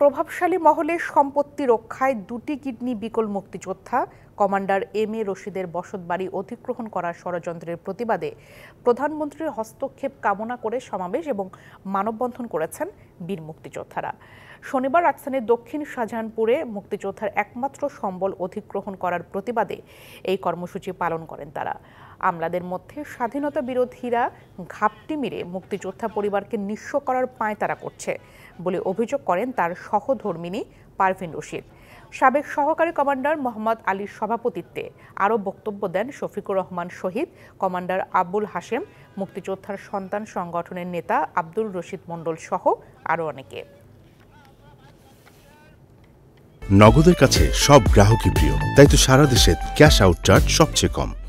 প্রভাবশালী মহলে সম্পত্তি রক্ষায় দুটি কিডনি বিকল মুক্তিযোদ্ধা কমান্ডার এম এ রশিদের বসতবাড়ি অধিগ্রহণ করার ষড়যন্ত্রের প্রতিবাদে প্রধানমন্ত্রীর হস্তক্ষেপ কামনা করে সমাবেশ এবং মানববন্ধন করেছেন বীর মুক্তিযোদ্ধারা শনিবার রাজধানীর দক্ষিণ শাহজাহানপুরে মুক্তিযোদ্ধার একমাত্র সম্বল অধিগ্রহণ করার প্রতিবাদে এই কর্মসূচি পালন করেন তারা আমলাদের মধ্যে স্বাধীনতা বিরোধীরা ঘাপটি মেরে মুক্তিযোদ্ধা পরিবারকে নিঃস্ব করার পায় তারা করছে বলে অভিযোগ করেন তার সহধর্মিনী পারভিন রশিদ সাবেক সহকারী কমান্ডার মোহাম্মদ আলীর সভাপতিত্বে আরও বক্তব্য দেন শফিকুর রহমান শহীদ কমান্ডার আবুল হাশেম মুক্তিযোদ্ধার সন্তান সংগঠনের নেতা আব্দুল রশিদ মণ্ডল সহ আরও অনেকে নগদের কাছে সব গ্রাহকই প্রিয় তাই তো সারা দেশে ক্যাশ আউট চার্জ সবচেয়ে কম